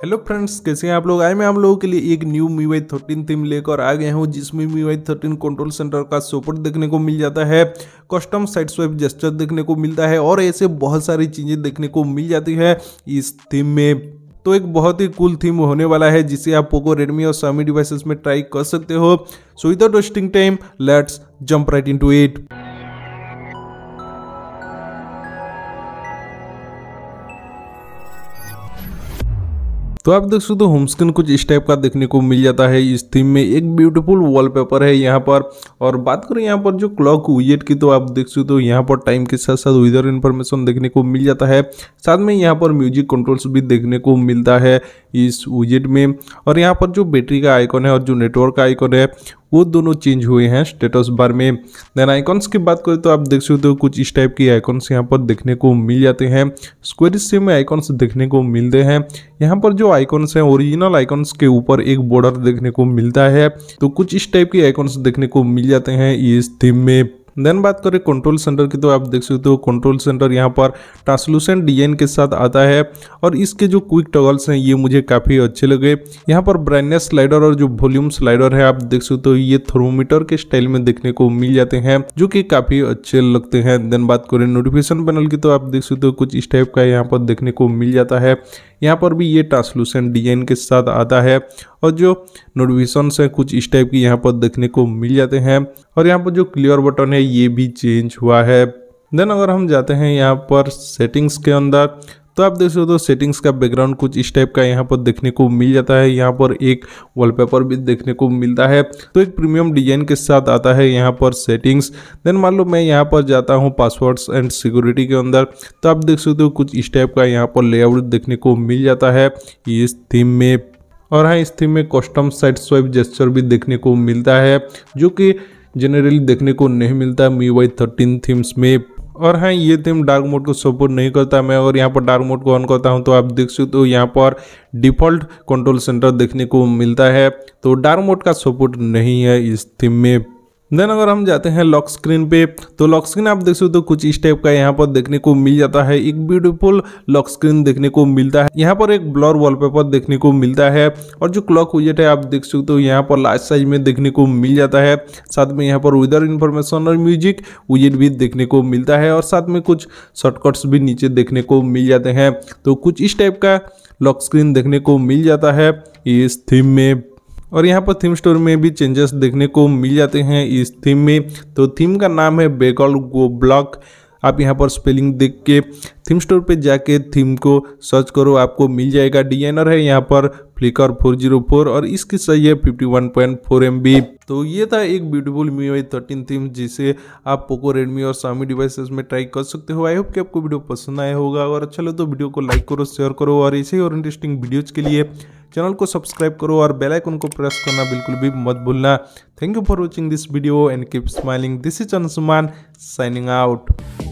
hello friends कैसे हैं आप लोग आए मैं आप लोगों के लिए एक new MIUI thirteen theme लेकर आ गया हूँ जिसमें MIUI thirteen control centre का सपोर्ट देखने को मिल जाता है कस्टम साइड स्वेप जेस्टर देखने को मिलता है और ऐसे बहुत सारी चीज़ें देखने को मिल जाती है इस थीम में तो एक बहुत ही कूल थीम होने वाला है जिसे आप पोको रेडमी और सामी डिवाइसेस में ट्राई कर सकते हो so without wasting time let's jump right into it तो आप देख सकते हो होम स्क्रीन कुछ इस टाइप का देखने को मिल जाता है इस थीम में एक ब्यूटीफुल वॉलपेपर है यहाँ पर और बात करें यहाँ पर जो क्लॉक विजेट की तो आप देख सकते हो यहाँ पर टाइम के साथ साथ वेदर इन्फॉर्मेशन देखने को मिल जाता है साथ में यहाँ पर म्यूजिक कंट्रोल्स भी देखने को मिलता है इस विजेट में और यहाँ पर जो बैटरी का आइकॉन है और जो नेटवर्क का आइकॉन है वो दोनों चेंज हुए हैं स्टेटस बार में देन आइकॉन्स की बात करें तो आप देख सकते हो कुछ इस टाइप के आइकॉन्स यहाँ पर देखने को मिल जाते हैं स्क्वेर से में आइकॉन्स देखने को मिलते हैं यहाँ पर जो आइकॉन्स हैं ओरिजिनल आइकॉन्स के ऊपर एक बॉर्डर देखने को मिलता है तो कुछ इस टाइप के आइकॉन्स देखने को मिल जाते हैं इस थीम में देन बात करें कंट्रोल सेंटर की तो आप देख सकते हो कंट्रोल सेंटर यहाँ पर ट्रांसलूसेंट डिजाइन के साथ आता है और इसके जो क्विक टगल्स हैं ये मुझे काफ़ी अच्छे लगे यहाँ पर ब्राइटनेस स्लाइडर और जो वॉल्यूम स्लाइडर है आप देख सकते हो ये थर्मोमीटर के स्टाइल में देखने को मिल जाते हैं जो कि काफ़ी अच्छे लगते हैं देन बात करें नोटिफिकेशन पैनल की तो आप देख सकते हो कुछ इस टाइप का यहाँ पर देखने को मिल जाता है यहाँ पर भी ये ट्रांसलूसेंट डिजाइन के साथ आता है और जो नोटिफिकेशन है कुछ इस टाइप की यहाँ पर देखने को मिल जाते हैं और यहाँ पर जो क्लियर बटन है ये भी चेंज हुआ है देन अगर हम जाते हैं यहाँ पर सेटिंग्स के अंदर तो आप देख सकते हो सेटिंग्स का बैकग्राउंड कुछ इस टाइप का यहाँ पर देखने को मिल जाता है यहाँ पर एक वॉलपेपर भी देखने को मिलता है तो एक प्रीमियम डिजाइन के साथ आता है यहाँ पर सेटिंग्स देन मान लो मैं यहाँ पर जाता हूँ पासवर्ड्स एंड सिक्योरिटी के अंदर तो आप देख सकते हो कुछ इस टाइप का यहाँ पर लेआउट देखने को मिल जाता है इस थीम में और हाँ इस थीम में कस्टम साइड स्वाइप जेस्चर भी देखने को मिलता है जो कि जनरली देखने को नहीं मिलता मी वाई थर्टीन थीम्स में और हाँ ये थीम डार्क मोड को सपोर्ट नहीं करता मैं और यहाँ पर डार्क मोड को ऑन करता हूँ तो आप देख सकते हो यहाँ पर डिफ़ॉल्ट कंट्रोल सेंटर देखने को मिलता है तो डार्क मोड का सपोर्ट नहीं है इस थीम में देन अगर हम जाते हैं लॉक स्क्रीन पे तो लॉक स्क्रीन आप देख सकते हो तो कुछ इस टाइप का यहाँ पर देखने को मिल जाता है एक ब्यूटीफुल लॉक स्क्रीन देखने को मिलता है यहाँ पर एक ब्लर वॉलपेपर देखने को मिलता है और जो क्लॉक विजेट है आप देख सकते हो यहाँ पर लार्ज साइज में देखने को मिल जाता है साथ में यहाँ पर वेदर इन्फॉर्मेशन और म्यूजिक विजेट भी देखने को मिलता है और साथ में कुछ शॉर्टकट्स भी नीचे देखने को मिल जाते हैं तो कुछ इस टाइप का लॉक स्क्रीन देखने को मिल जाता है इस थीम में और यहाँ पर थीम स्टोर में भी चेंजेस देखने को मिल जाते हैं इस थीम में तो थीम का नाम है बेगॉल गो ब्लॉक आप यहाँ पर स्पेलिंग देख के थीम स्टोर पे जाके थीम को सर्च करो आपको मिल जाएगा डिजाइनर है यहाँ पर फ्लिकर 404 और इसकी सही है 51.4 एमबी तो ये था एक beautiful MIUI thirteen theme जिसे आप पोको रेडमी और सामी डिवाइसेस में ट्राई कर सकते हो आई होप कि आपको वीडियो पसंद आया होगा और अच्छा लगे तो वीडियो को लाइक करो शेयर करो और इसी और इंटरेस्टिंग वीडियोज़ के लिए चैनल को सब्सक्राइब करो और बेल आइकन को प्रेस करना बिल्कुल भी मत भूलना thank you for watching this video and keep smiling this is Anusuman signing out